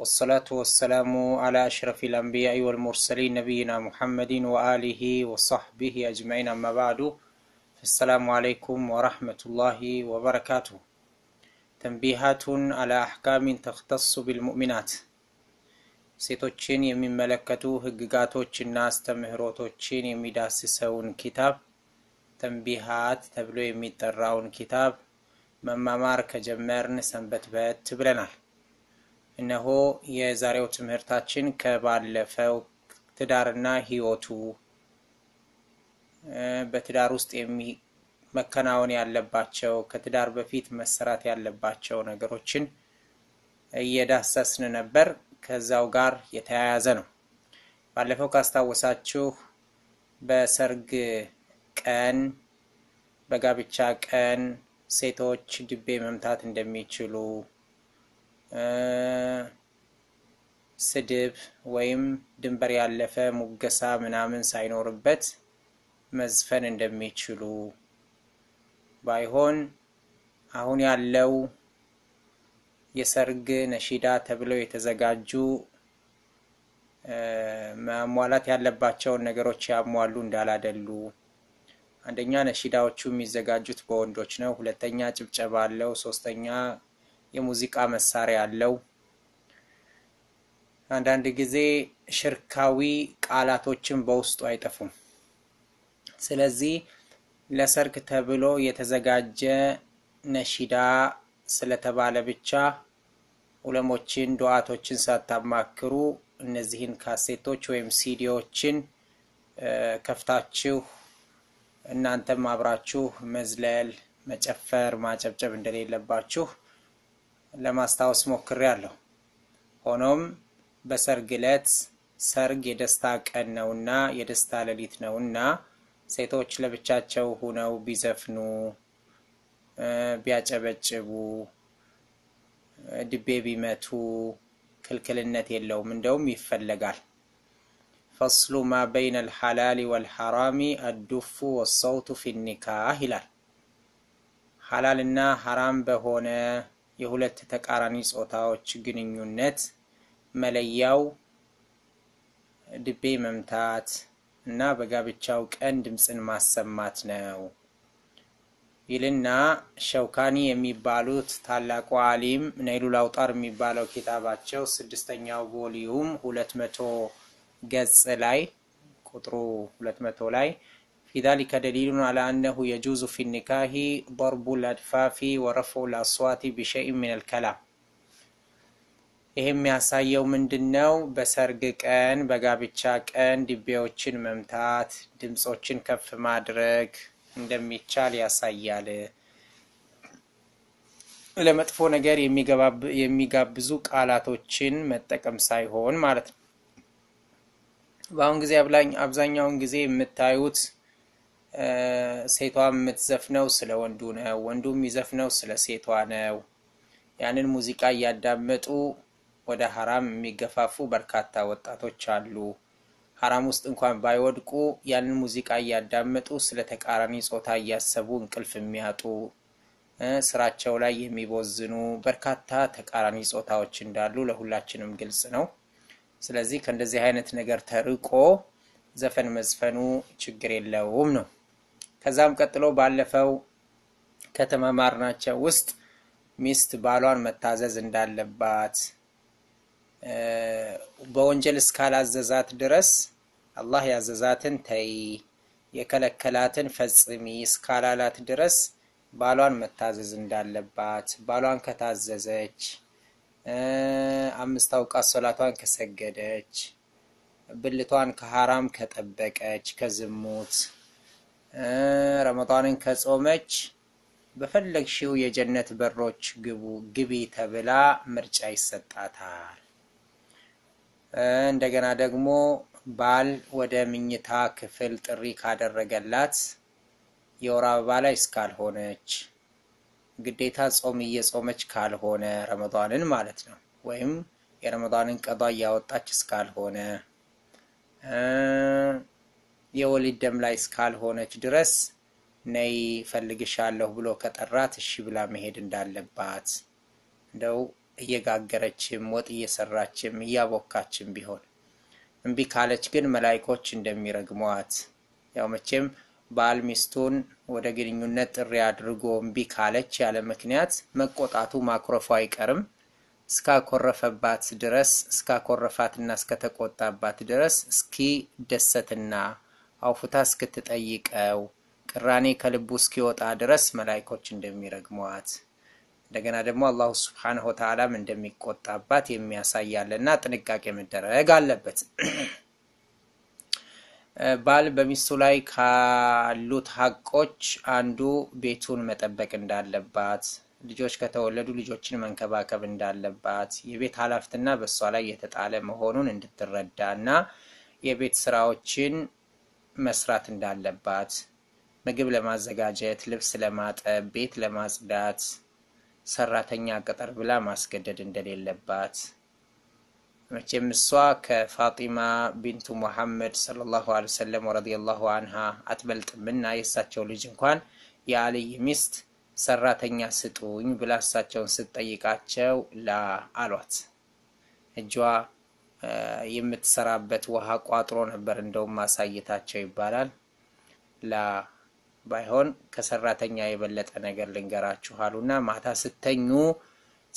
والصلاة والسلام على أشرف الأنبياء والمرسلين نبينا محمد وآله وصحبه أجمعين أما بعد السلام عليكم ورحمة الله وبركاته تنبيهات على أحكام تختص بالمؤمنات ሴቶችን የሚመለከቱ ህግጋቶችና كتاب تنبيهات ኪታብ ተንቢሃት كتاب مما مارك መማማር سنبت بيت ብለናል። እነሆ የዛሬው ትምህርታችን ከባለፈው ትዳርና ህይወቱ በትዳር ውስጥ መከናወን ያለባቸው ከትዳር በፊት መሰራት ያለባቸው ነገሮችን እየዳሰስን ነበር። ከዛው ጋር የተያያዘ ነው። ባለፈው ካስታወሳችሁ በሰርግ ቀን፣ በጋብቻ ቀን ሴቶች ድቤ መምታት እንደሚችሉ ስድብ ወይም ድንበር ያለፈ ሙገሳ ምናምን ሳይኖርበት መዝፈን እንደሚችሉ ባይሆን አሁን ያለው የሰርግ ነሺዳ ተብለው የተዘጋጁ ማሟላት ያለባቸውን ነገሮች ያሟሉ እንዳላደሉ። አንደኛ ነሺዳዎቹ የሚዘጋጁት በወንዶች ነው። ሁለተኛ ጭብጨባ አለው። ሶስተኛ የሙዚቃ መሳሪያ አለው። አንዳንድ ጊዜ ሽርካዊ ቃላቶችን በውስጡ አይጠፉም። ስለዚህ ለሰርግ ተብሎ የተዘጋጀ ነሺዳ ስለተባለ ብቻ ዑለሞችን ዱዓቶችን ሳታማክሩ እነዚህን ካሴቶች ወይም ሲዲዎችን ከፍታችሁ እናንተም አብራችሁ መዝለል፣ መጨፈር፣ ማጨብጨብ እንደሌለባችሁ ለማስታወስ ሞክሬያለሁ። ሆኖም በሰርግ ዕለት ሰርግ የደስታ ቀን ነውና የደስታ ሌሊት ነውና ሴቶች ለብቻቸው ሆነው ቢዘፍኑ፣ ቢያጨበጭቡ፣ ድቤ ቢመቱ ክልክልነት የለውም፣ እንደውም ይፈለጋል። ፈስሉ ማ በይነ አልሐላሊ ወልሐራሚ አዱፉ ወሰውቱ ፊኒካህ ይላል። ሐላልና ሐራም በሆነ የሁለት ተቃራኒ ጾታዎች ግንኙነት መለያው ድቤ መምታት እና በጋብቻው ቀን ድምፅን ማሰማት ነው ይልና ሸውካኒ የሚባሉት ታላቁ አሊም ነይሉል አውጣር የሚባለው ኪታባቸው ስድስተኛው ቮሊዩም ሁለት መቶ ገጽ ላይ ቁጥሩ ሁለት መቶ ላይ في ذلك دليل على أنه يجوز في النكاح ضرب الأدفاف ورفع الأصوات بشيء من الكلام ይህ የሚያሳየው ምንድን ነው? በሰርግ ቀን በጋብቻ ቀን ድቤዎችን መምታት፣ ድምፆችን ከፍ ማድረግ እንደሚቻል ያሳያል። ለመጥፎ ነገር የሚጋብዙ ቃላቶችን መጠቀም ሳይሆን ማለት ነው። በአሁን ጊዜ አብዛኛውን ጊዜ የምታዩት ሴቷ የምትዘፍነው ስለ ወንዱ ነው፣ ወንዱ የሚዘፍነው ስለ ሴቷ ነው። ያንን ሙዚቃ እያዳመጡ ወደ ሀራም የሚገፋፉ በርካታ ወጣቶች አሉ። ሀራም ውስጥ እንኳን ባይወድቁ ያንን ሙዚቃ እያዳመጡ ስለ ተቃራኒ ጾታ እያሰቡ እንቅልፍ የሚያጡ ስራቸው ላይ የሚቦዝኑ በርካታ ተቃራኒ ጾታዎች እንዳሉ ለሁላችንም ግልጽ ነው። ስለዚህ ከእንደዚህ አይነት ነገር ተርቆ ዘፈን መዝፈኑ ችግር የለውም ነው። ከዛም ቀጥሎ ባለፈው ከተመማርናቸው ውስጥ ሚስት ባሏን መታዘዝ እንዳለባት በወንጀል እስካላዘዛት ድረስ አላህ ያዘዛትን ተይ የከለከላትን ፈጽሚ እስካላላት ድረስ ባሏን መታዘዝ እንዳለባት ባሏን ከታዘዘች አምስት አውቃት ሶላቷን ከሰገደች ብልቷን ከሀራም ከጠበቀች ከዝሙት ረመጣንን ከጾመች በፈለግሽው የጀነት በሮች ግቡ ግቢ ተብላ ምርጫ ይሰጣታል። እንደገና ደግሞ ባል ወደ ምኝታ ክፍል ጥሪ ካደረገላት የወር አበባ ላይ እስካልሆነች ግዴታ ጾም እየጾመች ካልሆነ ረመዳንን ማለት ነው። ወይም የረመዳንን ቀዷ እያወጣች እስካልሆነ የወሊድ ደም ላይ እስካልሆነች ድረስ ነይ ፈልግሻለሁ ብሎ ከጠራት እሺ ብላ መሄድ እንዳለባት እንደው እየጋገረችም ወጥ እየሰራችም እያቦካችም ቢሆን እምቢ ካለች ግን መላይኮች እንደሚረግሟት ያው መቼም ባል ሚስቱን ወደ ግንኙነት ጥሪ አድርጎ እምቢ ካለች ያለ ምክንያት መቆጣቱ ማኩረፉ አይቀርም። እስካኮረፈባት ድረስ እስካኮረፋትና እስከተቆጣባት ድረስ እስኪ ደሰትና አውፍታ እስክትጠይቀው ቅራኔ ከልቡ እስኪወጣ ድረስ መላይኮች እንደሚረግሟት እንደገና ደግሞ አላሁ ስብሓነሁ ወተዓላም እንደሚቆጣባት የሚያሳያልና ጥንቃቄ መደረግ አለበት። ባል በሚስቱ ላይ ካሉት ሀቆች አንዱ ቤቱን መጠበቅ እንዳለባት፣ ልጆች ከተወለዱ ልጆችን መንከባከብ እንዳለባት፣ የቤት ኃላፊነትና በእሷ ላይ የተጣለ መሆኑን እንድትረዳና የቤት ስራዎችን መስራት እንዳለባት፣ ምግብ ለማዘጋጀት፣ ልብስ ለማጠብ፣ ቤት ለማጽዳት፣ ሰራተኛ ቅጠር ብላ ማስገደድ እንደሌለባት መቼም እሷ ከፋጢማ ቢንቱ ሙሐመድ ሰለላሁ ዐለይሂ ወሰለም ወረዲየላሁ አንሃ አትበልጥምና የእሳቸው ልጅ እንኳን የአልይ ሚስት ሰራተኛ ስጡኝ ብላ እሳቸውን ስትጠይቃቸው ላ አሏት። እጇ የምትሰራበት ውሃ ቋጥሮ ነበር እንደውም ማሳየታቸው ይባላል። ላ ባይሆን ከሰራተኛ የበለጠ ነገር ልንገራችሁ አሉና ማታ ስተኙ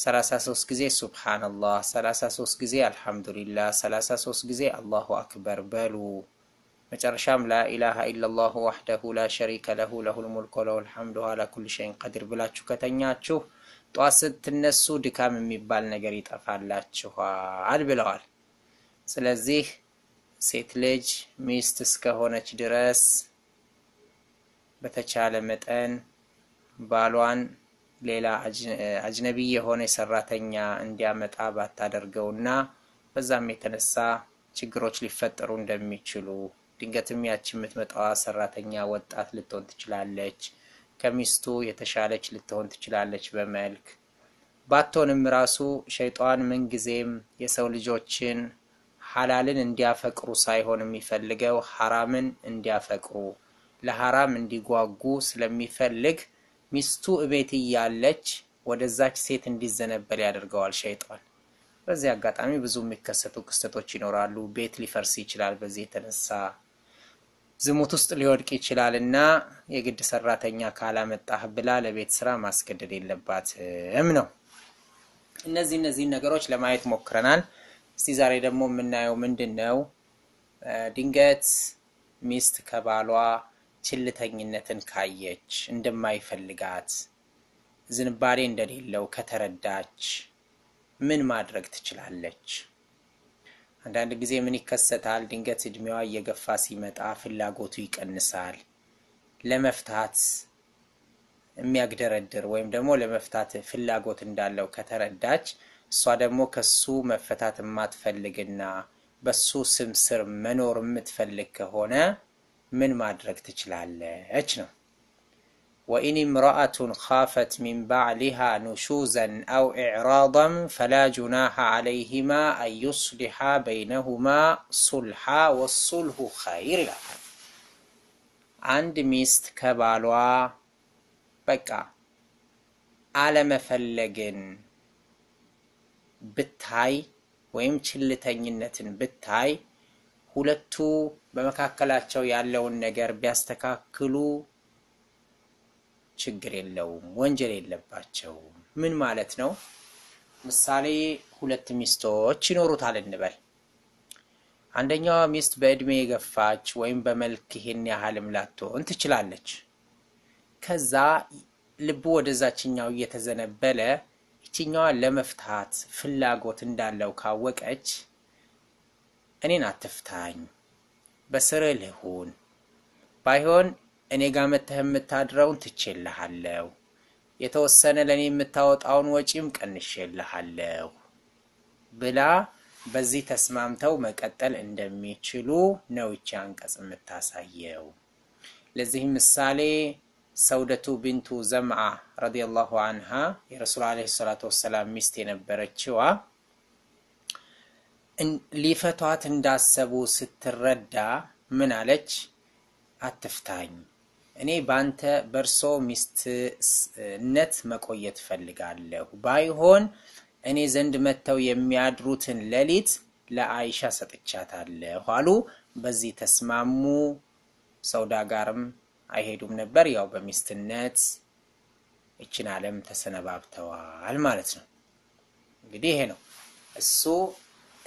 33 ጊዜ ሱብሃነላህ፣ 33 ጊዜ አልሐምዱሊላህ፣ 33 ጊዜ አላሁ አክበር በሉ። መጨረሻም ላኢላሃ ኢለላሁ ወህደሁ ላ ሸሪከ ለሁ ለሁል ሙልክ ወለሁል ሐምዱ ዓላ ኩሊ ሸይን ቀዲር ብላችሁ ከተኛችሁ ጧት ስትነሱ ድካም የሚባል ነገር ይጠፋላችኋል ብለዋል። ስለዚህ ሴት ልጅ ሚስት እስከሆነች ድረስ በተቻለ መጠን ባሏን ሌላ አጅነቢ የሆነ ሰራተኛ እንዲያመጣ ባታደርገውና በዛም የተነሳ ችግሮች ሊፈጠሩ እንደሚችሉ ድንገትም ያች የምትመጣዋ ሰራተኛ ወጣት ልትሆን ትችላለች፣ ከሚስቱ የተሻለች ልትሆን ትችላለች በመልክ ባትሆንም ራሱ ሸይጣን ምንጊዜም የሰው ልጆችን ሐላልን እንዲያፈቅሩ ሳይሆን የሚፈልገው ሐራምን እንዲያፈቅሩ ለሐራም እንዲጓጉ ስለሚፈልግ ሚስቱ እቤት እያለች ወደዛች ሴት እንዲዘነበል ያደርገዋል ሸይጣን። በዚህ አጋጣሚ ብዙ የሚከሰቱ ክስተቶች ይኖራሉ። ቤት ሊፈርስ ይችላል። በዚህ የተነሳ ዝሙት ውስጥ ሊወድቅ ይችላል እና የግድ ሰራተኛ ካላመጣህ ብላ ለቤት ስራ ማስገደድ የለባትም ነው። እነዚህ እነዚህን ነገሮች ለማየት ሞክረናል። እስቲ ዛሬ ደግሞ የምናየው ምንድን ነው? ድንገት ሚስት ከባሏ ችልተኝነትን ካየች፣ እንደማይፈልጋት፣ ዝንባሌ እንደሌለው ከተረዳች ምን ማድረግ ትችላለች? አንዳንድ ጊዜ ምን ይከሰታል? ድንገት እድሜዋ እየገፋ ሲመጣ ፍላጎቱ ይቀንሳል። ለመፍታት የሚያግደረድር ወይም ደግሞ ለመፍታት ፍላጎት እንዳለው ከተረዳች እሷ ደግሞ ከሱ መፈታት የማትፈልግና በሱ ስም ስር መኖር የምትፈልግ ከሆነ ምን ማድረግ ትችላለች ነው وإن امرأة خافت من بعلها نشوزا أو إعراضا فلا جناح عليهما أن يصلح بينهما صلحا والصلح خير لها عند ميست كبالوا بكا على مفلقين ብታይ ወይም ችልተኝነትን ብታይ ሁለቱ በመካከላቸው ያለውን ነገር ቢያስተካክሉ ችግር የለውም፣ ወንጀል የለባቸውም። ምን ማለት ነው? ምሳሌ ሁለት ሚስቶች ይኖሩታል እንበል። አንደኛዋ ሚስት በእድሜ የገፋች ወይም በመልክ ይሄን ያህልም ላትሆን ትችላለች። ከዛ ልቡ ወደዛችኛው እየተዘነበለ እችኛዋን ለመፍታት ፍላጎት እንዳለው ካወቀች እኔን አትፍታኝ፣ በስርህ ልሁን፣ ባይሆን እኔ ጋር መተህ የምታድረውን ትቼልሃለሁ፣ የተወሰነ ለእኔ የምታወጣውን ወጪም ቀንሼልሃለሁ ብላ በዚህ ተስማምተው መቀጠል እንደሚችሉ ነው ይቺ አንቀጽ የምታሳየው። ለዚህም ምሳሌ ሰውደቱ ቢንቱ ዘምዓ ረዲየላሁ አንሃ የረሱል ዓለይሂ ሰላቱ ወሰላም ሚስት የነበረችዋ ሊፈቷት እንዳሰቡ ስትረዳ ምን አለች? አትፍታኝ፣ እኔ ባንተ በእርሶ ሚስትነት መቆየት ፈልጋለሁ። ባይሆን እኔ ዘንድ መጥተው የሚያድሩትን ሌሊት ለአይሻ ሰጥቻታለሁ አሉ። በዚህ ተስማሙ። ሰውዳ ጋርም አይሄዱም ነበር። ያው በሚስትነት እችን ዓለም ተሰነባብተዋል ማለት ነው። እንግዲህ ይሄ ነው እሱ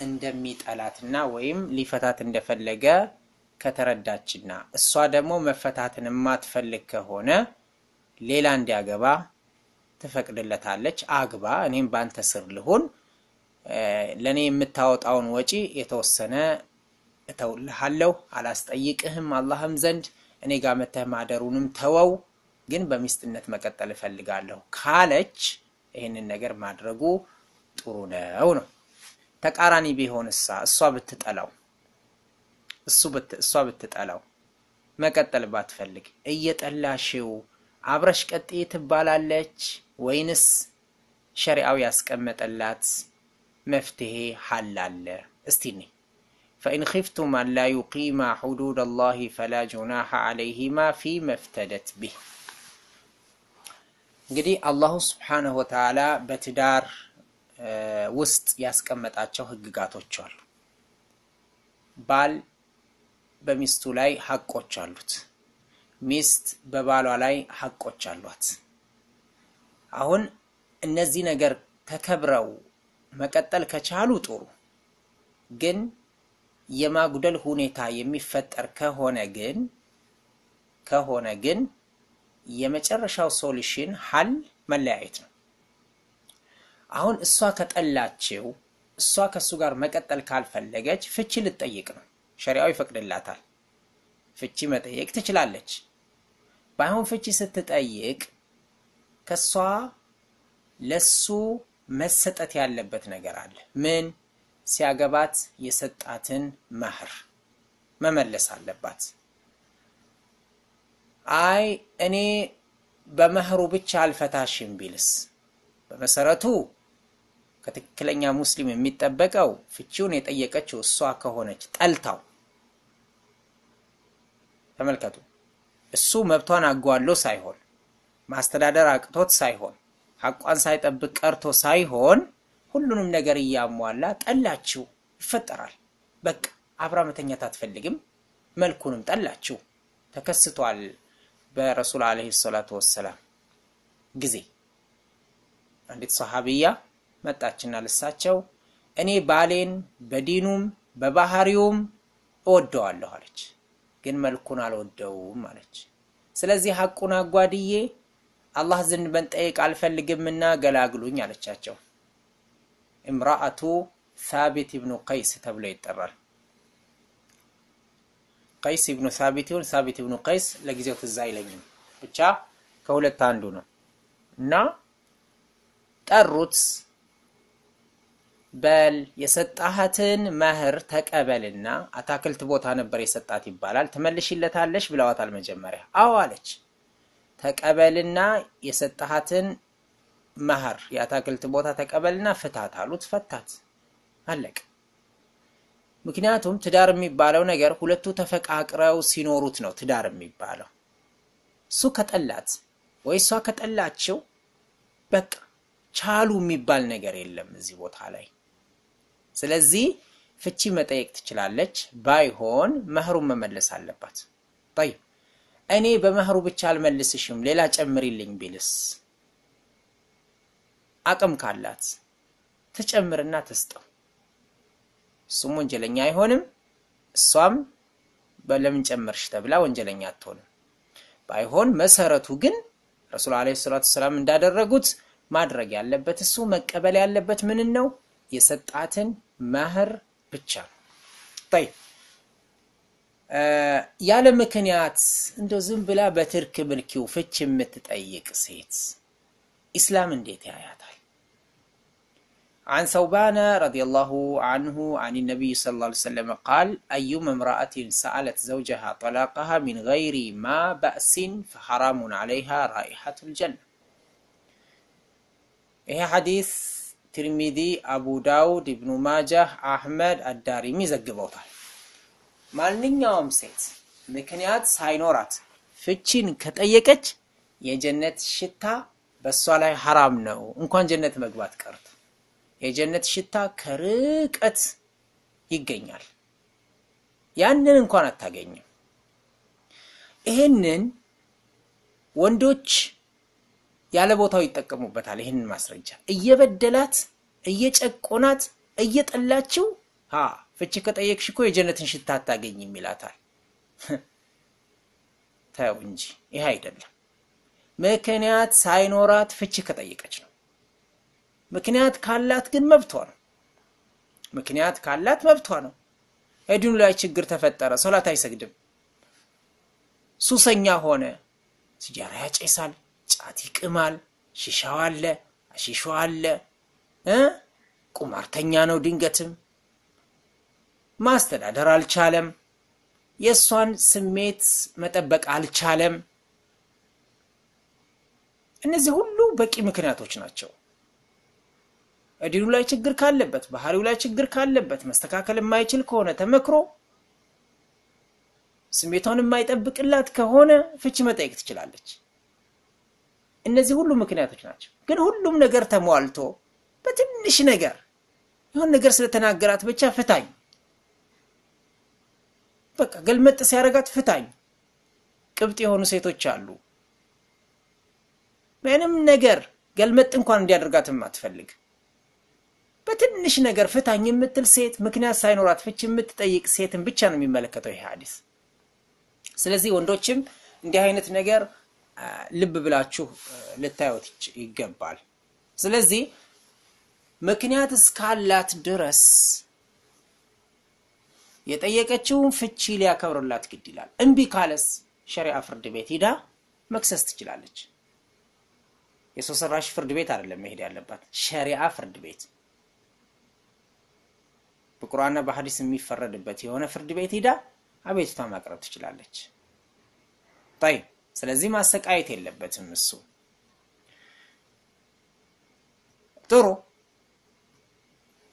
እንደሚጠላትና ወይም ሊፈታት እንደፈለገ ከተረዳችና እሷ ደግሞ መፈታትን የማትፈልግ ከሆነ ሌላ እንዲያገባ ትፈቅድለታለች። አግባ፣ እኔም በአንተ ስር ልሁን፣ ለእኔ የምታወጣውን ወጪ የተወሰነ እተውልሃለሁ፣ አላስጠይቅህም አላህም ዘንድ እኔ ጋር መተህ ማደሩንም ተወው፣ ግን በሚስትነት መቀጠል እፈልጋለሁ ካለች ይህንን ነገር ማድረጉ ጥሩ ነው ነው። ተቃራኒ ቢሆን እሳ እሷ ብትጠላው እሱ እሷ ብትጠላው መቀጠል ባትፈልግ እየጠላሽው አብረሽ ቀጤ ትባላለች ወይንስ ሸሪዓው ያስቀመጠላት መፍትሄ ሀል አለ? እስቲ ፈኢን ኺፍቱም አላ ዩቂማ ሑዱድ አላህ ፈላ ጁናሐ አለይሂማ ፊ መፍተደት ቢህ። እንግዲህ አላሁ ስብሓነሁ ወተዓላ በትዳር ውስጥ ያስቀመጣቸው ህግጋቶች አሉ። ባል በሚስቱ ላይ ሀቆች አሉት። ሚስት በባሏ ላይ ሀቆች አሏት። አሁን እነዚህ ነገር ተከብረው መቀጠል ከቻሉ ጥሩ ግን የማጉደል ሁኔታ የሚፈጠር ከሆነ ግን ከሆነ ግን የመጨረሻው ሶሉሽን ሀል መለያየት ነው። አሁን እሷ ከጠላችው እሷ ከእሱ ጋር መቀጠል ካልፈለገች ፍቺ ልትጠይቅ ነው። ሸሪያው ይፈቅድላታል። ፍቺ መጠየቅ ትችላለች። ባይሆን ፍቺ ስትጠይቅ ከእሷ ለሱ መሰጠት ያለበት ነገር አለ። ምን? ሲያገባት የሰጣትን መህር መመለስ አለባት። አይ እኔ በመህሩ ብቻ አልፈታሽም ቢልስ? በመሰረቱ ከትክክለኛ ሙስሊም የሚጠበቀው ፍቺውን የጠየቀችው እሷ ከሆነች ጠልታው፣ ተመልከቱ፣ እሱ መብቷን አጓሎ ሳይሆን ማስተዳደር አቅቶት ሳይሆን ሐቋን ሳይጠብቅ ቀርቶ ሳይሆን ሁሉንም ነገር እያሟላ ጠላችሁ ይፈጠራል። በቃ አብራ መተኛት አትፈልግም፣ መልኩንም ጠላችሁ ተከስቷል በረሱል አለይሂ ሰላቱ ወሰላም ጊዜ አንዲት ሰሃቢያ መጣችና ልሳቸው እኔ ባሌን በዲኑም በባህሪውም እወደዋለሁ አለች፣ ግን መልኩን አልወደውም አለች። ስለዚህ ሐቁን አጓድዬ አላህ ዘንድ መጠየቅ አልፈልግምና ገላግሉኝ አለቻቸው። እምራአቱ ሳቢት ኢብኑ ቀይስ ተብሎ ይጠራል። ቀይስ ኢብኑ ሳቢት ይሁን ሳቢት ኢብኑ ቀይስ ለጊዜው ትዝ አይለኝም፣ ብቻ ከሁለት አንዱ ነው እና ጠሩት። በል የሰጣሃትን መህር ተቀበልና አታክልት ቦታ ነበር የሰጣት ይባላል። ትመልሽለታለሽ ብለዋታል። መጀመሪያ አዎ አለች። ተቀበልና የሰጣሃትን መሀር የአታክልት ቦታ ተቀበልና ፍታት አሉት። ፈታት አለቅ። ምክንያቱም ትዳር የሚባለው ነገር ሁለቱ ተፈቃቅረው ሲኖሩት ነው ትዳር የሚባለው። እሱ ከጠላት ወይ እሷ ከጠላችው በቃ ቻሉ የሚባል ነገር የለም እዚህ ቦታ ላይ። ስለዚህ ፍቺ መጠየቅ ትችላለች። ባይሆን መህሩን መመለስ አለባት። ጠይብ እኔ በመህሩ ብቻ አልመልስሽም ሌላ ጨምሪልኝ ቢልስ አቅም ካላት ትጨምርና ትስጠው። እሱም ወንጀለኛ አይሆንም፣ እሷም ለምን ጨመርሽ ተብላ ወንጀለኛ አትሆንም። ባይሆን መሰረቱ ግን ረሱል አለ ሰላቱ ሰላም እንዳደረጉት ማድረግ ያለበት እሱ መቀበል ያለበት ምን ነው? የሰጣትን መህር ብቻ ነው። ያለ ምክንያት እንደ ዝም ብላ በትርክ ምልኪው ፍች የምትጠይቅ ሴት ኢስላም እንዴት ያያታል? عن ثوبان رضي الله عنه عن النبي صلى الله عليه وسلم قال أيما امرأة سألت زوجها طلاقها من غير ما بأس فحرام عليها رائحة الجنة إيه حديث ترمذي أبو داود ابن ماجه أحمد الدارمي زقبوتال ማንኛውም ሴት ምክንያት ሳይኖራት ፍቺን ከጠየቀች የጀነት بس በእሷ حرام نو إن كان جنة مقبات كرت የጀነት ሽታ ከርቀት ይገኛል። ያንን እንኳን አታገኝም። ይሄንን ወንዶች ያለ ቦታው ይጠቀሙበታል። ይህንን ማስረጃ እየበደላት እየጨቆናት እየጠላችው አ ፍቺ ከጠየቅሽ እኮ የጀነትን ሽታ አታገኝም ይላታል። ተው እንጂ ይህ አይደለም። ምክንያት ሳይኖራት ፍቺ ከጠየቀች ነው። ምክንያት ካላት ግን መብቷ ነው። ምክንያት ካላት መብቷ ነው። ዲኑ ላይ ችግር ተፈጠረ፣ ሶላት አይሰግድም፣ ሱሰኛ ሆነ፣ ሲጃራ ያጨሳል፣ ጫት ይቅማል፣ ሽሻው አለ፣ አሺሾ አለ፣ ቁማርተኛ ነው፣ ድንገትም ማስተዳደር አልቻለም፣ የእሷን ስሜት መጠበቅ አልቻለም። እነዚህ ሁሉ በቂ ምክንያቶች ናቸው። እድሉ ላይ ችግር ካለበት፣ ባህሪው ላይ ችግር ካለበት፣ መስተካከል የማይችል ከሆነ ተመክሮ ስሜቷን የማይጠብቅላት ከሆነ ፍቺ መጠየቅ ትችላለች። እነዚህ ሁሉ ምክንያቶች ናቸው። ግን ሁሉም ነገር ተሟልቶ በትንሽ ነገር ይሁን ነገር ስለተናገራት ብቻ ፍታኝ፣ በቃ ገልመጥ ሲያደርጋት ፍታኝ፣ ቅብጥ የሆኑ ሴቶች አሉ። ምንም ነገር ገልመጥ እንኳን እንዲያደርጋትም አትፈልግ በትንሽ ነገር ፍታኝ የምትል ሴት ምክንያት ሳይኖራት ፍች የምትጠይቅ ሴትን ብቻ ነው የሚመለከተው ይሄ ሀዲስ ስለዚህ ወንዶችም እንዲህ አይነት ነገር ልብ ብላችሁ ልታዩት ይገባል። ስለዚህ ምክንያት እስካላት ድረስ የጠየቀችውን ፍቺ ሊያከብርላት ግድ ይላል። እምቢ ካለስ ሸሪዓ ፍርድ ቤት ሂዳ መክሰስ ትችላለች። የሰው ሰራሽ ፍርድ ቤት አይደለም መሄድ ያለባት፣ ሸሪዓ ፍርድ ቤት በቁርአንና በሐዲስ የሚፈረድበት የሆነ ፍርድ ቤት ሂዳ አቤቱታ ማቅረብ ትችላለች። ይ ስለዚህ ማሰቃየት የለበትም እሱ። ጥሩ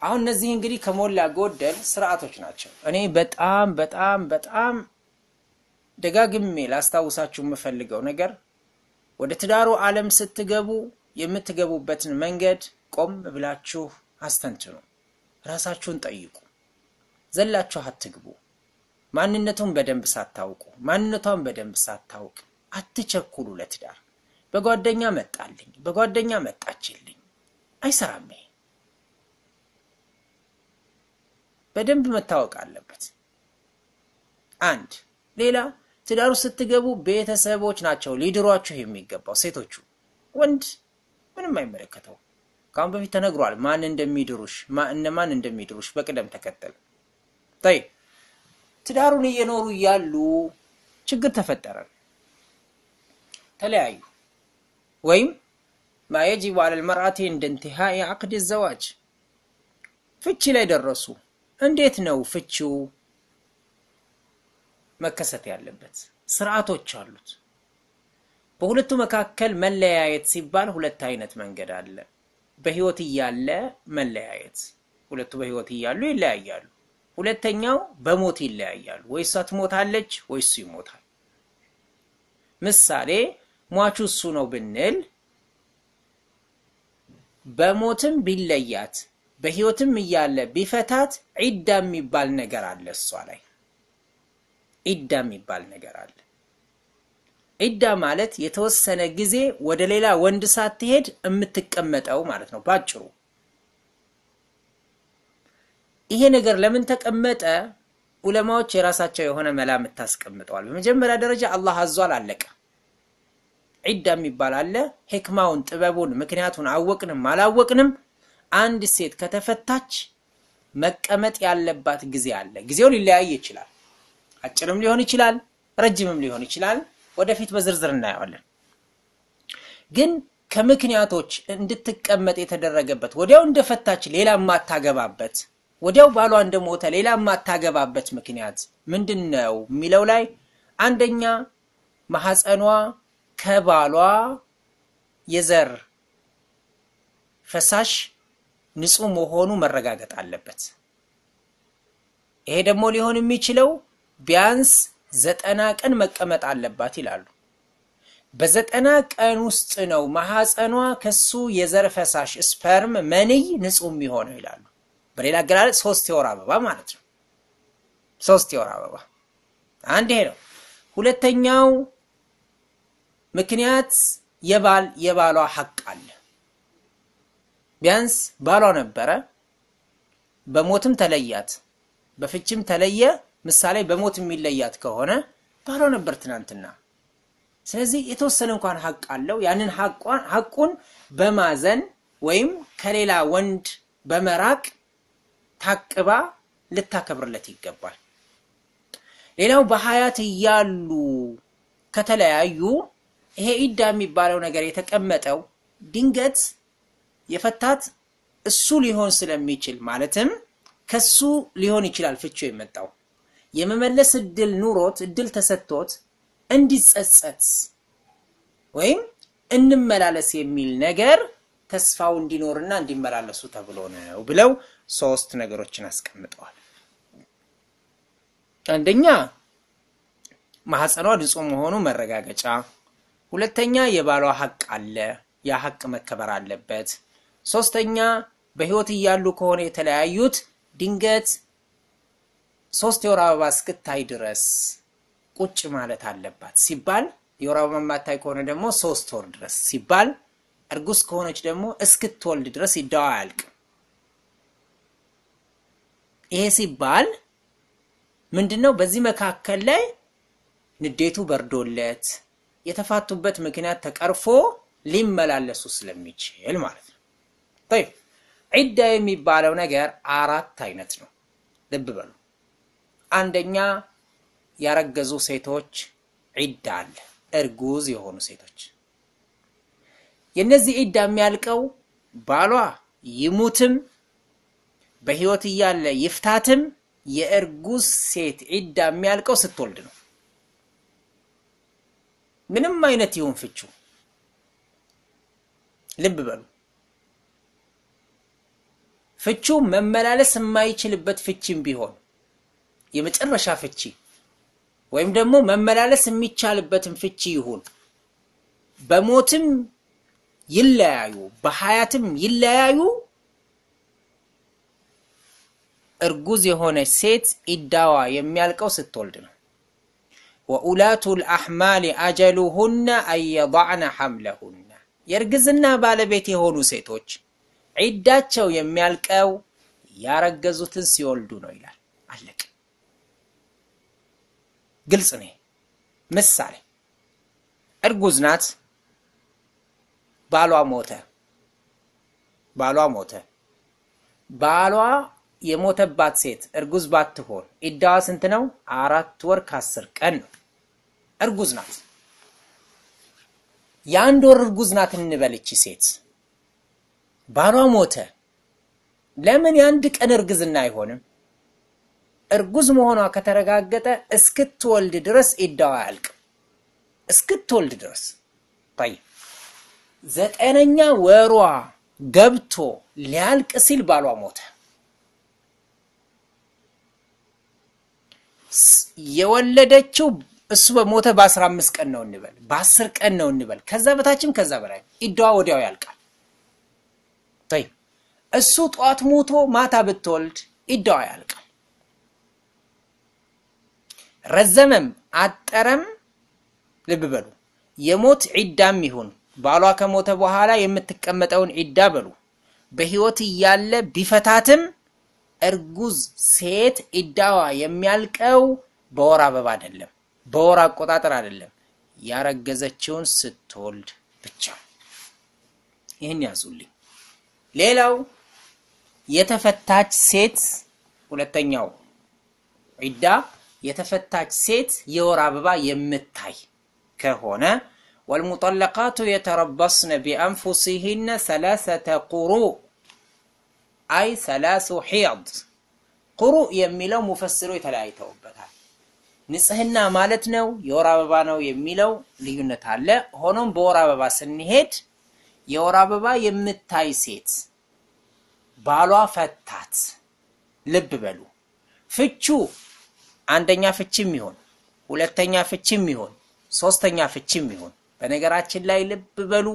አሁን እነዚህ እንግዲህ ከሞላ ጎደል ስርዓቶች ናቸው። እኔ በጣም በጣም በጣም ደጋግሜ ላስታውሳችሁ የምፈልገው ነገር ወደ ትዳሩ ዓለም ስትገቡ የምትገቡበትን መንገድ ቆም ብላችሁ አስተንትኑ። ራሳችሁን ጠይቁ። ዘላችሁ አትግቡ። ማንነቱን በደንብ ሳታውቁ፣ ማንነቷን በደንብ ሳታውቅ አትቸኩሉ ለትዳር። በጓደኛ መጣልኝ፣ በጓደኛ መጣችልኝ አይሰራም። ይሄ በደንብ መታወቅ አለበት። አንድ ሌላ ትዳሩ ስትገቡ ቤተሰቦች ናቸው ሊድሯችሁ የሚገባው ሴቶቹ። ወንድ ምንም አይመለከተው። ከአሁን በፊት ተነግሯል ማን እንደሚድሩሽ እነማን እንደሚድሩሽ በቅደም ተከተል ይ ትዳሩን እየኖሩ እያሉ ችግር ተፈጠረ ተለያዩ ወይም ማ የጅቡ አለ እንደ እንትሃኢ አቅድ ዘዋጅ ፍቺ ላይ ደረሱ እንዴት ነው ፍቺው መከሰት ያለበት ስርዓቶች አሉት በሁለቱ መካከል መለያየት ሲባል ሁለት አይነት መንገድ አለ በህይወት እያለ መለያየት፣ ሁለቱ በህይወት እያሉ ይለያያሉ። ሁለተኛው በሞት ይለያያሉ። ወይ እሷ ትሞታለች ወይ እሱ ይሞታል። ምሳሌ ሟቹ እሱ ነው ብንል በሞትም ቢለያት በህይወትም እያለ ቢፈታት ዒዳ የሚባል ነገር አለ እሷ ላይ ዒዳ የሚባል ነገር አለ። ዒዳ ማለት የተወሰነ ጊዜ ወደ ሌላ ወንድ ሳትሄድ የምትቀመጠው ማለት ነው ባጭሩ። ይሄ ነገር ለምን ተቀመጠ? ዑለማዎች የራሳቸው የሆነ መላምት ታስቀምጠዋል። በመጀመሪያ ደረጃ አላህ አዟል፣ አለቀ። ዒዳ የሚባል አለ። ሄክማውን ጥበቡን፣ ምክንያቱን አወቅንም አላወቅንም አንድ ሴት ከተፈታች መቀመጥ ያለባት ጊዜ አለ። ጊዜው ሊለያይ ይችላል። አጭርም ሊሆን ይችላል፣ ረጅምም ሊሆን ይችላል። ወደፊት በዝርዝር እናየዋለን። ግን ከምክንያቶች እንድትቀመጥ የተደረገበት ወዲያው እንደፈታች ሌላ ማታገባበት ወዲያው ባሏ እንደሞተ ሌላ ማታገባበት ምክንያት ምንድን ነው የሚለው ላይ አንደኛ ማህፀኗ ከባሏ የዘር ፈሳሽ ንጹህ መሆኑ መረጋገጥ አለበት። ይሄ ደግሞ ሊሆን የሚችለው ቢያንስ ዘጠና ቀን መቀመጥ አለባት ይላሉ። በዘጠና ቀን ውስጥ ነው ማሐፀኗ ከሱ የዘር ፈሳሽ ስፐርም መንይ ንጹህ የሚሆነው ይላሉ። በሌላ አገላለጽ ሶስት የወር አበባ ማለት ነው። ሶስት የወር አበባ አንድ ይሄ ነው። ሁለተኛው ምክንያት የባል የባሏ ሀቅ አለ። ቢያንስ ባሏ ነበረ፣ በሞትም ተለያት፣ በፍችም ተለየ ምሳሌ በሞት የሚለያት ከሆነ ባሏ ነበር ትናንትና። ስለዚህ የተወሰነ እንኳን ሀቅ አለው። ያንን ሀቁን በማዘን ወይም ከሌላ ወንድ በመራቅ ታቅባ ልታከብርለት ይገባል። ሌላው በሀያት እያሉ ከተለያዩ ይሄ ኢዳ የሚባለው ነገር የተቀመጠው ድንገት የፈታት እሱ ሊሆን ስለሚችል ማለትም ከሱ ሊሆን ይችላል ፍቺው የመጣው የመመለስ እድል ኑሮት እድል ተሰጥቶት እንዲጸጸት ወይም እንመላለስ የሚል ነገር ተስፋው እንዲኖርና እንዲመላለሱ ተብሎ ነው ብለው ሶስት ነገሮችን አስቀምጠዋል። አንደኛ ማህፀኗ ንጹህ መሆኑ መረጋገጫ፣ ሁለተኛ የባሏ ሀቅ አለ፣ ያ ሀቅ መከበር አለበት። ሶስተኛ በህይወት እያሉ ከሆነ የተለያዩት ድንገት ሶስት የወር አበባ እስክታይ ድረስ ቁጭ ማለት አለባት ሲባል የወር አበባ የማታይ ከሆነ ደግሞ ሶስት ወር ድረስ ሲባል እርጉዝ ከሆነች ደግሞ እስክትወልድ ድረስ ይዳዋ አያልቅም። ይሄ ሲባል ምንድነው? በዚህ መካከል ላይ ንዴቱ በርዶለት የተፋቱበት ምክንያት ተቀርፎ ሊመላለሱ ስለሚችል ማለት ነው። ዒዳ የሚባለው ነገር አራት አይነት ነው። ልብ በሉ። አንደኛ ያረገዙ ሴቶች ዒዳ አለ፣ እርጉዝ የሆኑ ሴቶች። የነዚህ ዒዳ የሚያልቀው ባሏ ይሙትም በህይወት እያለ ይፍታትም የእርጉዝ ሴት ዒዳ የሚያልቀው ስትወልድ ነው። ምንም አይነት ይሁን ፍቹ፣ ልብ በሉ። ፍቹ መመላለስ የማይችልበት ፍቺም ቢሆን የመጨረሻ ፍቺ ወይም ደግሞ መመላለስ የሚቻልበትን ፍቺ ይሁን። በሞትም ይለያዩ፣ በሀያትም ይለያዩ፣ እርጉዝ የሆነች ሴት ኢዳዋ የሚያልቀው ስትወልድ ነው። ወኡላቱ ልአሕማል አጀሉሁና አንየضዕነ ሐምለሁና የእርግዝና ባለቤት የሆኑ ሴቶች ዒዳቸው የሚያልቀው ያረገዙትን ሲወልዱ ነው ይላል። አለቀ። ግልጽ ነው። ምሳሌ እርጉዝ ናት፣ ባሏ ሞተ። ባሏ ሞተ። ባሏ የሞተባት ሴት እርጉዝ ባትሆን ኢዳዋ ስንት ነው? አራት ወር ከአስር ቀን ነው። እርጉዝ ናት። የአንድ ወር እርጉዝ ናት እንበልች ሴት ባሏ ሞተ። ለምን የአንድ ቀን እርግዝና አይሆንም? እርጉዝ መሆኗ ከተረጋገጠ እስክትወልድ ድረስ ኢዳዋ ያልቅ እስክትወልድ ድረስ ዘጠነኛ ወሯ ገብቶ ሊያልቅ ሲል ባሏ ሞተ። የወለደችው እሱ በሞተ በአስራ አምስት ቀን ነው እንበል፣ በአስር ቀን ነው እንበል፣ ከዛ በታችም ከዛ በላይ ኢዳዋ ወዲያው ያልቃል። እሱ ጧት ሞቶ ማታ ብትወልድ ኢዳዋ ያልቃል። ረዘመም አጠረም ልብ በሉ የሞት ዒዳም ይሁን ባሏ ከሞተ በኋላ የምትቀመጠውን ዒዳ በሉ በህይወት እያለ ቢፈታትም እርጉዝ ሴት ዒዳዋ የሚያልቀው በወር አበባ አይደለም፣ በወር አቆጣጠር አይደለም፣ ያረገዘችውን ስትወልድ ብቻ። ይህን ያዙልኝ። ሌላው የተፈታች ሴት ሁለተኛው ዒዳ የተፈታች ሴት የወር አበባ የምታይ ከሆነ ወልሙጠለቃቱ የተረበስነ ቢአንፉሲሂነ ሰላሰተ ቁሩ አይ ሰላሱ ሒድ ቁሩ የሚለው ሙፈስሮ የተለያይተውበታል። ንጽህና ማለት ነው የወር አበባ ነው የሚለው ልዩነት አለ። ሆኖም በወር አበባ ስንሄድ የወር አበባ የምታይ ሴት ባሏ ፈታት። ልብ በሉ ፍቹ አንደኛ ፍቺም ይሁን ሁለተኛ ፍቺም ይሁን ሶስተኛ ፍቺም ይሆን በነገራችን ላይ ልብ በሉ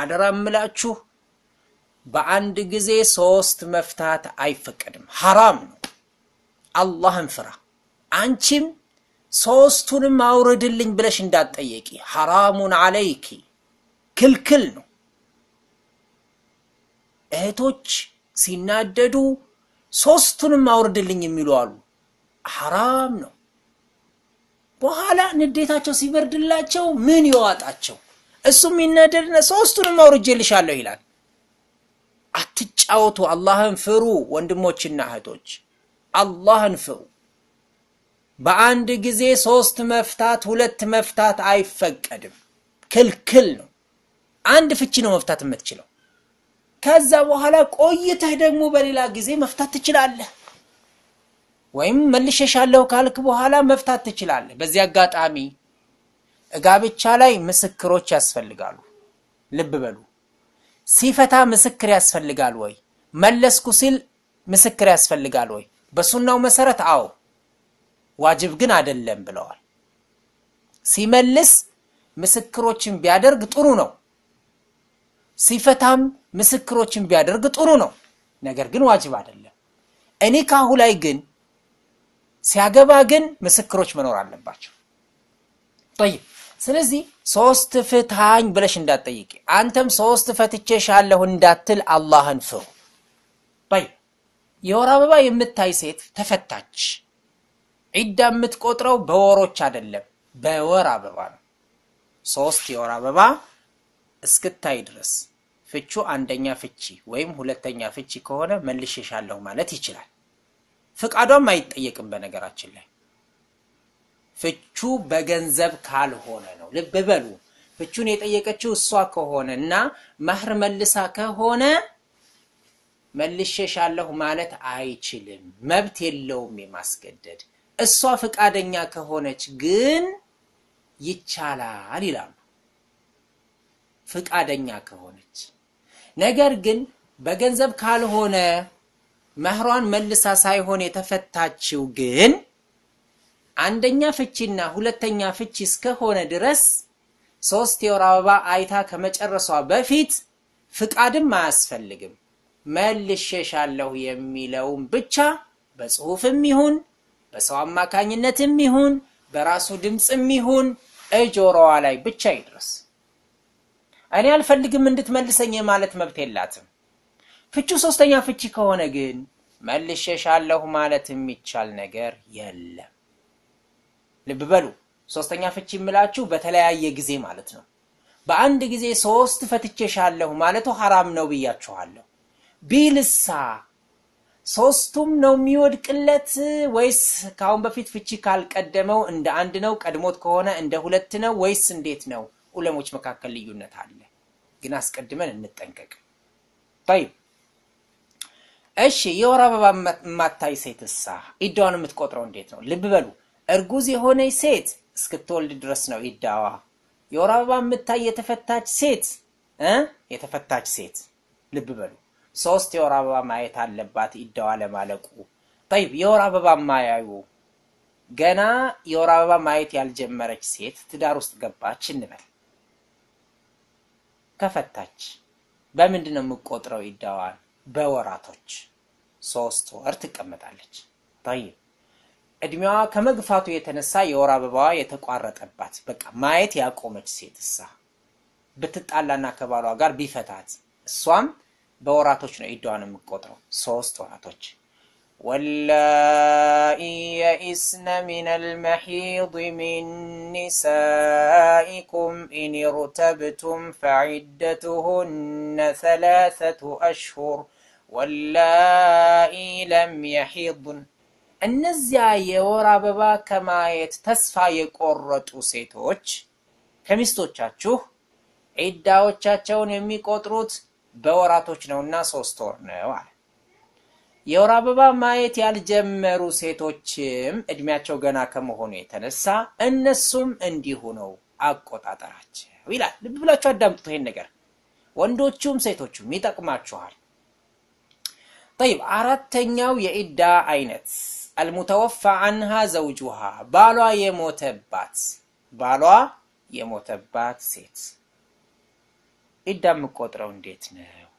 አደራ እምላችሁ በአንድ ጊዜ ሶስት መፍታት አይፈቀድም፣ ሐራም ነው። አላህን ፍራ። አንቺም ሶስቱንም አውርድልኝ ብለሽ እንዳትጠየቂ፣ ሐራሙን አለይኪ ክልክል ነው። እህቶች ሲናደዱ ሶስቱንም አውርድልኝ የሚሉ አሉ። ሐራም ነው። በኋላ ንዴታቸው ሲበርድላቸው ምን ይዋጣቸው? እሱም ይናደድና ሶስቱንም አውርጄልሻለሁ ይላል። አትጫወቱ፣ አላህን ፍሩ። ወንድሞችና እህቶች አላህን ፍሩ። በአንድ ጊዜ ሶስት መፍታት ሁለት መፍታት አይፈቀድም፣ ክልክል ነው። አንድ ፍቺ ነው መፍታት የምትችለው። ከዛ በኋላ ቆይተህ ደግሞ በሌላ ጊዜ መፍታት ትችላለህ። ወይም መልሸሻለሁ ካልክ በኋላ መፍታት ትችላለህ። በዚህ አጋጣሚ ጋብቻ ላይ ምስክሮች ያስፈልጋሉ። ልብ በሉ። ሲፈታ ምስክር ያስፈልጋል ወይ? መለስኩ ሲል ምስክር ያስፈልጋል ወይ? በሱናው መሰረት አዎ፣ ዋጅብ ግን አይደለም ብለዋል። ሲመልስ ምስክሮችን ቢያደርግ ጥሩ ነው። ሲፈታም ምስክሮችን ቢያደርግ ጥሩ ነው። ነገር ግን ዋጅብ አይደለም። እኒካሁ ላይ ግን ሲያገባ ግን ምስክሮች መኖር አለባቸው። ጠይብ ስለዚህ ሶስት ፍትሃኝ ብለሽ እንዳትጠይቂ፣ አንተም ሶስት ፈትቼሻለሁ እንዳትል አላህን ፍሩ። ይ የወር አበባ የምታይ ሴት ተፈታች። ዒዳ የምትቆጥረው በወሮች አይደለም በወር አበባ ነው። ሶስት የወር አበባ እስክታይ ድረስ ፍቹ አንደኛ ፍቺ ወይም ሁለተኛ ፍቺ ከሆነ መልሼሻለሁ ማለት ይችላል። ፍቃዷም አይጠየቅም። በነገራችን ላይ ፍቹ በገንዘብ ካልሆነ ነው። ልብ በሉ ፍቹን የጠየቀችው እሷ ከሆነ እና መህር መልሳ ከሆነ መልሼሻለሁ ማለት አይችልም። መብት የለውም የማስገደድ። እሷ ፍቃደኛ ከሆነች ግን ይቻላል ይላሉ፣ ፍቃደኛ ከሆነች ነገር ግን በገንዘብ ካልሆነ መህሯን መልሳ ሳይሆን የተፈታችው ግን አንደኛ ፍቺና ሁለተኛ ፍቺ እስከሆነ ድረስ ሶስት የወር አበባ አይታ ከመጨረሷ በፊት ፍቃድም አያስፈልግም። መልሼሻለሁ የሚለውም ብቻ በጽሁፍም ይሁን በሰው አማካኝነትም ይሁን በራሱ ድምፅም ይሁን እጆሮዋ ላይ ብቻ ይድረስ። እኔ አልፈልግም እንድትመልሰኝ የማለት መብት የላትም። ፍቹ ሶስተኛ ፍቺ ከሆነ ግን መልሼሻለሁ ማለት የሚቻል ነገር የለም። ልብ በሉ። ሶስተኛ ፍቺ የምላችሁ በተለያየ ጊዜ ማለት ነው። በአንድ ጊዜ ሶስት ፈትቼሻለሁ ማለቱ ሐራም ነው ብያችኋለሁ። ቢልሳ ሶስቱም ነው የሚወድቅለት ወይስ ከአሁን በፊት ፍቺ ካልቀደመው እንደ አንድ ነው፣ ቀድሞት ከሆነ እንደ ሁለት ነው ወይስ እንዴት ነው? ዑለሞች መካከል ልዩነት አለ፣ ግን አስቀድመን እንጠንቀቅ። ጠይብ እሺ የወር አበባ የማታይ ሴትሳ ኢዳዋን የምትቆጥረው እንዴት ነው? ልብ በሉ። እርጉዝ የሆነች ሴት እስክትወልድ ድረስ ነው ኢዳዋ። የወር አበባ የምታይ የተፈታች ሴት እ የተፈታች ሴት ልብ በሉ። ሶስት የወር አበባ ማየት አለባት ኢዳዋ ለማለቁ። ጠይብ የወር አበባ ማያዩ ገና የወር አበባ ማየት ያልጀመረች ሴት ትዳር ውስጥ ገባች እንበል። ከፈታች በምንድን ነው የምቆጥረው ኢዳዋን? በወራቶች ሶስት ወር ትቀመጣለች። ጠይብ እድሜዋ ከመግፋቱ የተነሳ የወር አበባዋ የተቋረጠባት በቃ ማየት ያቆመች ሴት እሳ ብትጣላና ከባሏ ጋር ቢፈታት እሷም በወራቶች ነው ኢዳዋን የምቆጥረው ሶስት ወራቶች واللائي يئسن من المحيض من نسائكم إن ارتبتم فعدتهن ثلاثة أشهر واللائي لم يحضن እነዚያ የወር አበባ ከማየት ተስፋ የቆረጡ ሴቶች ከሚስቶቻችሁ ዒዳዎቻቸውን የሚቆጥሩት በወራቶች ነውና ሶስት ወር ነው አለ። የወር አበባ ማየት ያልጀመሩ ሴቶችም እድሜያቸው ገና ከመሆኑ የተነሳ እነሱም እንዲሁ ነው አቆጣጠራቸው ይላል። ልብ ብላችሁ አዳምጡት ይሄን ነገር ወንዶቹም ሴቶቹም ይጠቅማችኋል። ጠይብ አራተኛው የኢዳ አይነት አልሙተወፋ አንሃ ዘውጁሃ ባሏ የሞተባት ባሏ የሞተባት ሴት ኢዳ የምቆጥረው እንዴት ነው?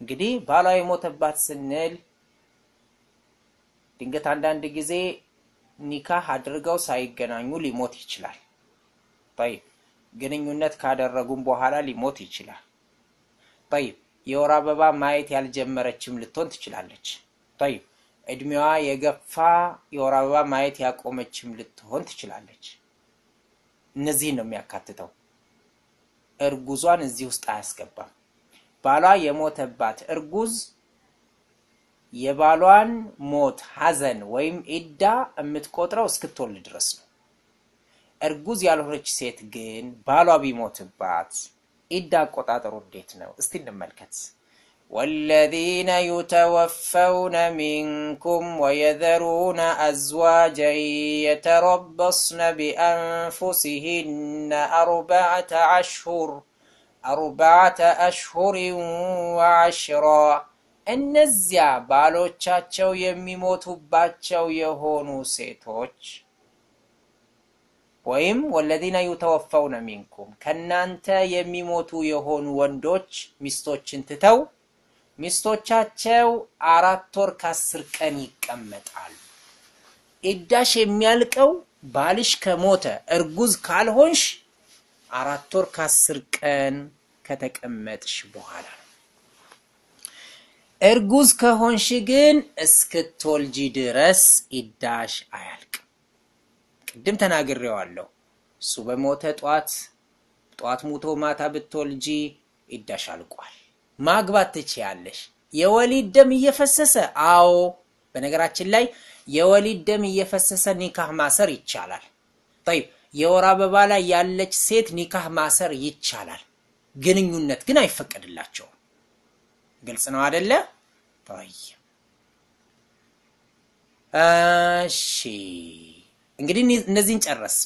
እንግዲህ ባሏ የሞተባት ስንል ድንገት አንዳንድ ጊዜ ኒካህ አድርገው ሳይገናኙ ሊሞት ይችላል። ጠይብ ግንኙነት ካደረጉም በኋላ ሊሞት ይችላል። ጠይብ የወር አበባ ማየት ያልጀመረችም ልትሆን ትችላለች። ጠይብ እድሜዋ የገፋ የወር አበባ ማየት ያቆመችም ልትሆን ትችላለች። እነዚህን ነው የሚያካትተው። እርጉዟን እዚህ ውስጥ አያስገባም። ባሏ የሞተባት እርጉዝ የባሏን ሞት ሐዘን ወይም ኢዳ የምትቆጥረው እስክትወልድ ድረስ ነው። እርጉዝ ያልሆነች ሴት ግን ባሏ ቢሞትባት ኢዳ አቆጣጠሩ እንዴት ነው? እስቲ እንመልከት። والذين يتوفون منكم ويذرون أزواجا يتربصن بأنفسهن أربعة أشهر أربعة أشهر وعشرًا እነዚያ ባሎቻቸው የሚሞቱባቸው የሆኑ ሴቶች ወይም ወለዚነ ዩተወፈውነ ሚንኩም ከእናንተ የሚሞቱ የሆኑ ወንዶች ሚስቶችን ትተው ሚስቶቻቸው አራት ወር ከአስር ቀን ይቀመጣሉ። ኢዳሽ የሚያልቀው ባልሽ ከሞተ እርጉዝ ካልሆንሽ አራት ወር ከአስር ቀን ከተቀመጥሽ በኋላ እርጉዝ ከሆንሽ ግን እስክትወልጂ ድረስ ኢዳሽ አያልቅም። ቅድም ተናግሬዋለሁ። እሱ በሞተ ጠዋት ጠዋት ሙቶ ማታ ብትወልጂ ኢዳሽ አልቋል። ማግባት ትችያለሽ። የወሊድ ደም እየፈሰሰ አዎ፣ በነገራችን ላይ የወሊድ ደም እየፈሰሰ ኒካህ ማሰር ይቻላል። ጠይብ፣ የወር አበባ ላይ ያለች ሴት ኒካህ ማሰር ይቻላል። ግንኙነት ግን አይፈቀድላቸውም። ግልጽ ነው አደለ? ይ እሺ እንግዲህ እነዚህን ጨረስ።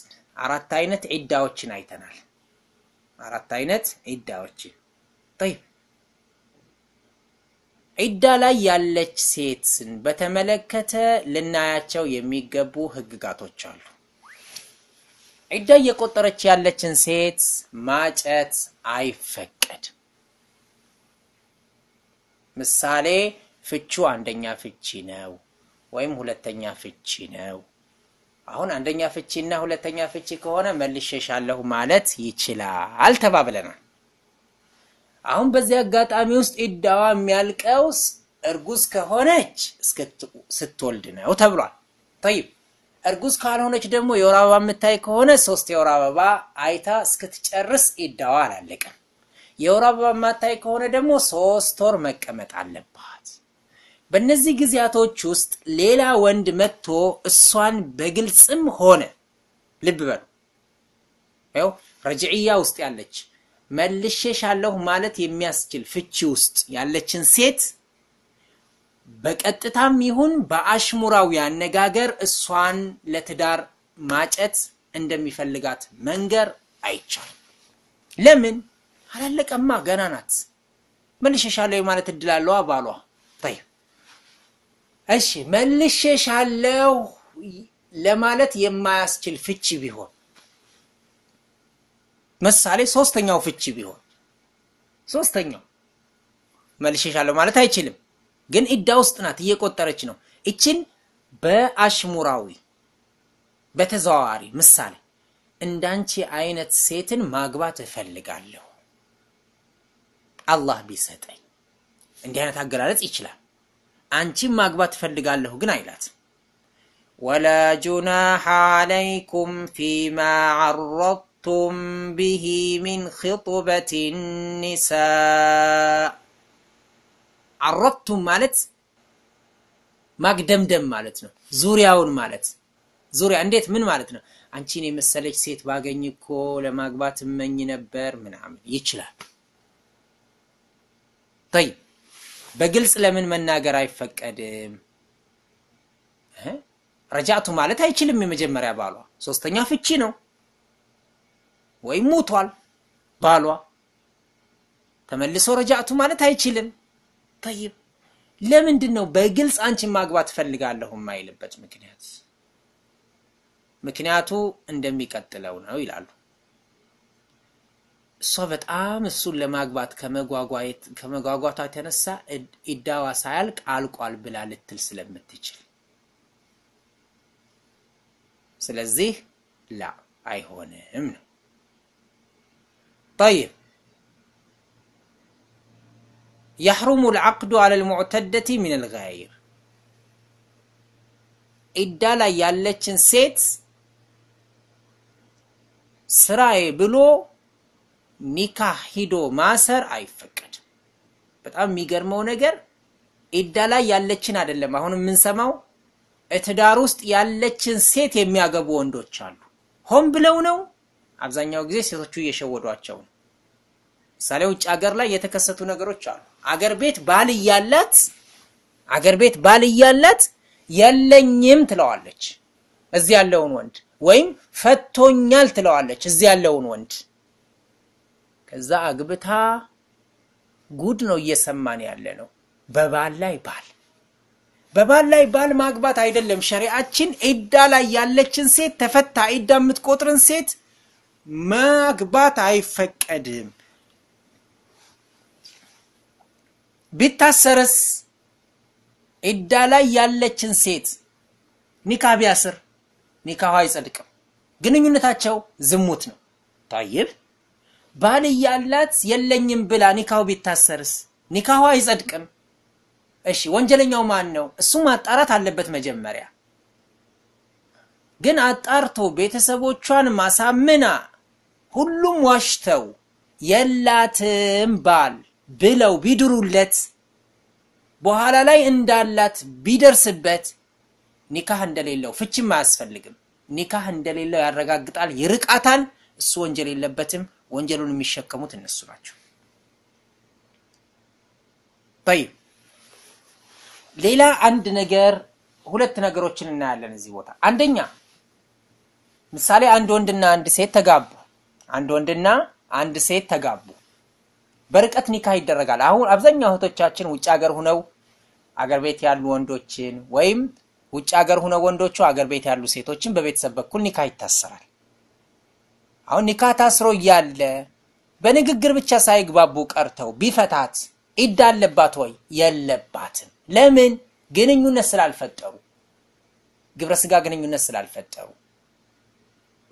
አራት አይነት ዒዳዎችን አይተናል። አራት አይነት ዒዳዎችን ጠይብ ዒዳ ላይ ያለች ሴትን በተመለከተ ልናያቸው የሚገቡ ህግጋቶች አሉ። ዒዳ እየቆጠረች ያለችን ሴት ማጨት አይፈቀድም። ምሳሌ ፍቹ አንደኛ ፍቺ ነው ወይም ሁለተኛ ፍቺ ነው። አሁን አንደኛ ፍቺ እና ሁለተኛ ፍቺ ከሆነ መልሸሻለሁ ማለት ይችላል ተባብለናል። አሁን በዚህ አጋጣሚ ውስጥ ኢዳዋ የሚያልቀው እርጉዝ ከሆነች ስትወልድ ነው ተብሏል። ጠይብ እርጉዝ ካልሆነች ደግሞ የወር አበባ የምታይ ከሆነ ሶስት የወር አበባ አይታ እስክትጨርስ ኢዳዋ አላለቀም። የወር አበባ ማታይ ከሆነ ደግሞ ሶስት ወር መቀመጥ አለባት። በእነዚህ ጊዜያቶች ውስጥ ሌላ ወንድ መጥቶ እሷን በግልጽም ሆነ ልብ በሉ ው ረጅዕያ ውስጥ ያለች መልሼሻለሁ ማለት የሚያስችል ፍቺ ውስጥ ያለችን ሴት በቀጥታም ይሁን በአሽሙራዊ አነጋገር እሷን ለትዳር ማጨት እንደሚፈልጋት መንገር አይቻልም። ለምን? አላለቀማ፣ ገና ናት። መልሼሻለሁ ማለት እድል አለዋ ባሏ። ጠይብ እሺ፣ መልሼሻለሁ ለማለት የማያስችል ፍቺ ቢሆን ምሳሌ፣ ሶስተኛው ፍቺ ቢሆን ሶስተኛው መልሼሻለሁ ማለት አይችልም፣ ግን ኢዳ ውስጥ ናት፣ እየቆጠረች ነው። እችን በአሽሙራዊ በተዘዋዋሪ ምሳሌ እንዳንቺ አይነት ሴትን ማግባት እፈልጋለሁ አላህ ቢሰጠኝ። እንዲህ አይነት አገላለጽ ይችላል። አንቺም ማግባት ትፈልጋለሁ ግን አይላት። ወላ ጁናሐ አለይኩም ፊማ ዓረድቱም ቢሂ ሚን ኽጥበት ኒሳ። ዓረድቱም ማለት ማግደምደም ማለት ነው። ዙሪያውን ማለት ዙሪያ እንዴት ምን ማለት ነው? አንቺን የመሰለች ሴት ባገኝ እኮ ለማግባት እመኝ ነበር ምናምን ይችላል። ይ በግልጽ ለምን መናገር አይፈቀድም? ረጃቱ ማለት አይችልም። የመጀመሪያ ባሏ ሶስተኛ ፍቺ ነው ወይም ሞቷል ባሏ ተመልሶ ረጃቱ ማለት አይችልም። ጠይብ ለምንድን ነው በግልጽ አንቺን ማግባት እፈልጋለሁ የማይልበት ምክንያት? ምክንያቱ እንደሚቀጥለው ነው ይላሉ። እሷ በጣም እሱን ለማግባት ከመጓጓቷ የተነሳ ኢዳዋ ሳያልቅ አልቋል ብላ ልትል ስለምትችል፣ ስለዚህ ላ አይሆንም ነው። ጠይብ የሕሩሙ ልዓቅዱ አለ ልሙዕተደቲ ምን ልጋይር ኢዳ ላይ ያለችን ሴት ስራዬ ብሎ ኒካ ሂዶ ማሰር አይፈቀድም። በጣም የሚገርመው ነገር ኢዳ ላይ ያለችን አይደለም። አሁን የምንሰማው እትዳር ውስጥ ያለችን ሴት የሚያገቡ ወንዶች አሉ። ሆን ብለው ነው። አብዛኛው ጊዜ ሴቶቹ እየሸወዷቸው ነው። ምሳሌ ውጭ ሀገር ላይ የተከሰቱ ነገሮች አሉ። አገር ቤት ባል እያላት አገር ቤት ባል እያላት የለኝም ትለዋለች እዚህ ያለውን ወንድ ወይም ፈቶኛል ትለዋለች እዚህ ያለውን ወንድ ከዛ አግብታ ጉድ ነው እየሰማን ያለ ነው። በባል ላይ ባል በባል ላይ ባል ማግባት አይደለም ሸሪአችን ዒዳ ላይ ያለችን ሴት ተፈታ ዒዳ የምትቆጥርን ሴት ማግባት አይፈቀድም። ቢታሰርስ ዒዳ ላይ ያለችን ሴት ኒካ ቢያስር ኒካዋ አይጸድቅም። ግንኙነታቸው ዝሙት ነው። ታይብ ባል እያላት የለኝም ብላ ኒካሁ ቢታሰርስ ኒካሁ አይጸድቅም። እሺ ወንጀለኛው ማን ነው? እሱ ማጣራት አለበት መጀመሪያ። ግን አጣርቶ ቤተሰቦቿን ማሳምና ሁሉም ዋሽተው የላትም ባል ብለው ቢድሩለት በኋላ ላይ እንዳላት ቢደርስበት ኒካህ እንደሌለው ፍችም አያስፈልግም። ኒካህ እንደሌለው ያረጋግጣል፣ ይርቃታል። እሱ ወንጀል የለበትም። ወንጀሉን የሚሸከሙት እነሱ ናቸው። ይ ሌላ አንድ ነገር ሁለት ነገሮችን እናያለን እዚህ ቦታ። አንደኛ ምሳሌ አንድ ወንድና አንድ ሴት ተጋቡ። አንድ ወንድና አንድ ሴት ተጋቡ። በርቀት ኒካህ ይደረጋል። አሁን አብዛኛው እህቶቻችን ውጭ ሀገር ሁነው አገር ቤት ያሉ ወንዶችን ወይም ውጭ ሀገር ሁነው ወንዶቹ አገር ቤት ያሉ ሴቶችን በቤተሰብ በኩል ኒካህ ይታሰራል። አሁን ኒካ ታስሮ እያለ በንግግር ብቻ ሳይግባቡ ቀርተው ቢፈታት ኢዳ አለባት ወይ? የለባትም። ለምን? ግንኙነት ስላልፈጠሩ፣ ግብረ ስጋ ግንኙነት ስላልፈጠሩ።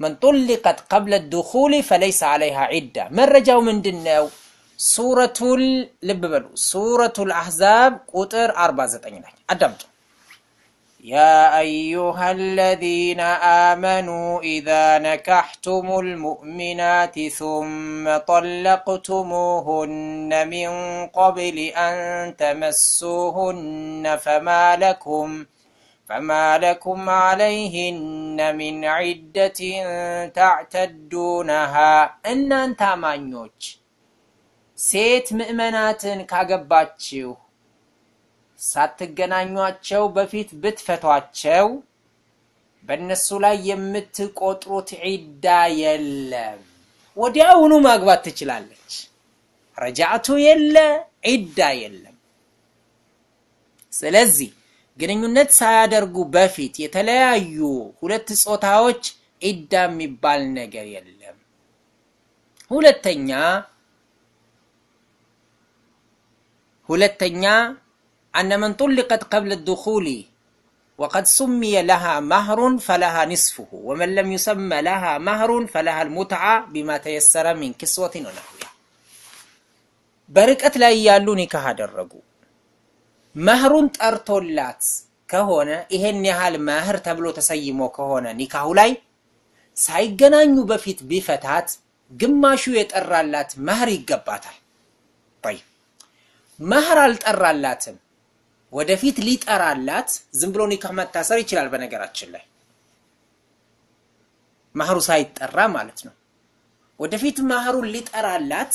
መን ጡሊቀት ቀብለ ዱኹሊ ፈለይሰ ዓለይሃ ዒዳ። መረጃው ምንድን ነው? ሱረቱል ልብ በሉ ሱረቱል አሕዛብ ቁጥር 49 ላይ አዳምጡ። يا أيها الذين آمنوا إذا نكحتم المؤمنات ثم طلقتموهن من قبل أن تمسوهن فما لكم فما لكم عليهن من عدة تعتدونها إن أنت سيت مؤمنات ካገባችሁ ሳትገናኟቸው በፊት ብትፈቷቸው በእነሱ ላይ የምትቆጥሩት ዒዳ የለም። ወዲያውኑ ማግባት ትችላለች። ረጃዕቱ የለ ዒዳ የለም። ስለዚህ ግንኙነት ሳያደርጉ በፊት የተለያዩ ሁለት ጾታዎች ዒዳ የሚባል ነገር የለም። ሁለተኛ ሁለተኛ أن من طلقت قبل الدخول وقد سمي لها مهر فلها نصفه ومن لم يسمى لها مهر فلها المتعة بما تيسر من كسوة ونحوها በርቀት ላይ ያሉ ኒካህ አደረጉ። መህሩን ጠርቶላት ከሆነ ይሄን ያህል መህር ተብሎ ተሰይሞ ከሆነ ኒካሁ ላይ ሳይገናኙ በፊት ቢፈታት ግማሹ የጠራላት መህር ይገባታል። መህር አልጠራላትም። ወደፊት ሊጠራላት ዝም ብሎ ኒካህ መታሰር ይችላል። በነገራችን ላይ ማህሩ ሳይጠራ ማለት ነው። ወደፊት ማህሩን ሊጠራላት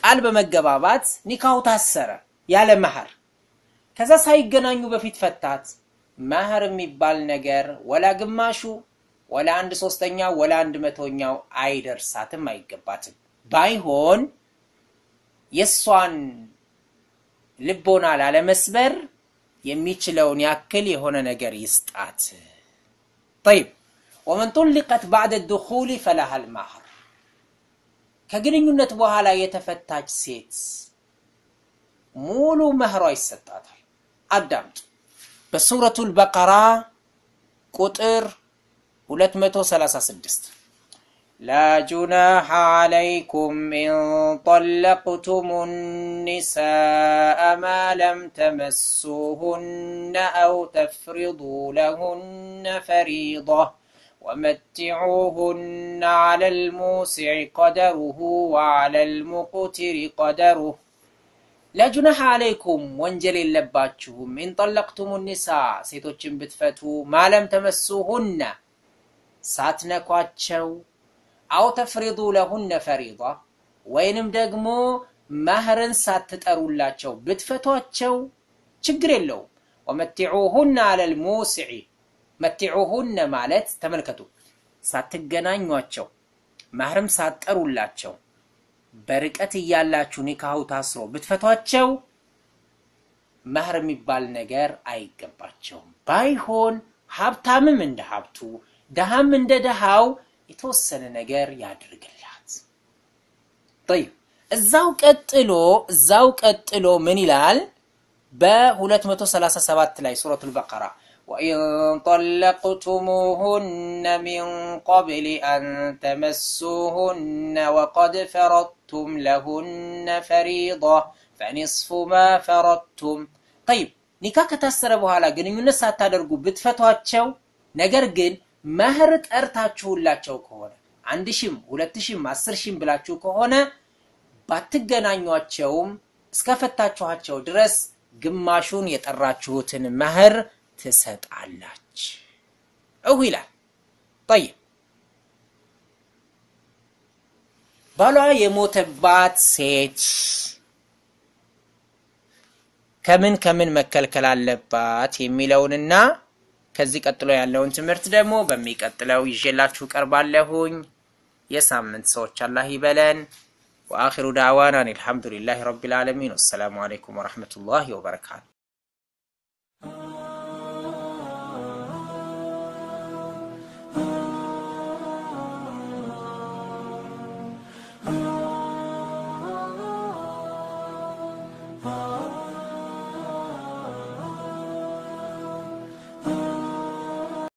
ቃል በመገባባት ኒካሁ ታሰረ ያለ መህር። ከዛ ሳይገናኙ በፊት ፈታት። መህር የሚባል ነገር ወላ ግማሹ ወላ አንድ ሶስተኛው ወላ አንድ መቶኛው አይደርሳትም፣ አይገባትም። ባይሆን የእሷን ልቦና ላለመስበር የሚችለውን ያክል የሆነ ነገር ይስጣት። ጠይብ ወመን ጡሊቀት ባዕደ ዱኹሊ ፈለሃል ማህር ከግንኙነት በኋላ የተፈታች ሴት ሙሉ መህሯ ይሰጣታል። አዳምጡ። በሱረቱል በቀራ ቁጥር 236 لا جناح عليكم إن طلقتم النساء ما لم تمسوهن أو تفرضوا لهن فريضة ومتعوهن على الموسع قدره وعلى المقتر قدره لا جناح عليكم وانجل اللباتشهم إن طلقتم النساء سيتوشن بتفتو ما لم تمسوهن كواتشو አው ተፍሪዱ ለሁነ ፈሪዳ ወይንም ደግሞ መህርን ሳትጠሩላቸው ብትፈቷቸው ችግር የለውም። ወመቲዑሁነ አለል ሙሲዒ መቲዑሁነ ማለት ተመልከቱ፣ ሳትገናኟቸው መህርም ሳትጠሩላቸው በርቀት እያላችሁ ኒካሁ ታስሮ ብትፈቷቸው መህር የሚባል ነገር አይገባቸውም። ባይሆን ሀብታምም እንደ ሀብቱ፣ ድሃም እንደ ድሃው የተወሰነ ነገር ያድርግላት። طيب እዛው ቀጥሎ እዛው ቀጥሎ ምን ይላል? በ237 ላይ ሱረቱል በቀራ وإن طلقتموهن من قبل أن تمسوهن وقد فرضتم لهن فريضة فنصف ما فرضتم طيب ኒካ ከታሰረ በኋላ ግንኙነት ሳታደርጉ ብትፈቷቸው ነገር ግን መህር ጠርታችሁላቸው ከሆነ አንድ ሺም ሁለት ሺም አስር ሺም ብላችሁ ከሆነ ባትገናኟቸውም እስከፈታችኋቸው ድረስ ግማሹን የጠራችሁትን መህር ትሰጣላች እሁ ይላል። ጠይብ ባሏ የሞተባት ሴት ከምን ከምን መከልከል አለባት የሚለውንና ከዚህ ቀጥሎ ያለውን ትምህርት ደግሞ በሚቀጥለው ይዤላችሁ ቀርባለሁኝ። የሳምንት ሰዎች አላህ ይበለን። ወአኺሩ ዳዕዋና አልሐምዱሊላሂ ረቢል ዓለሚን። ወሰላሙ አለይኩም ወረሕመቱላሂ ወበረካቱ።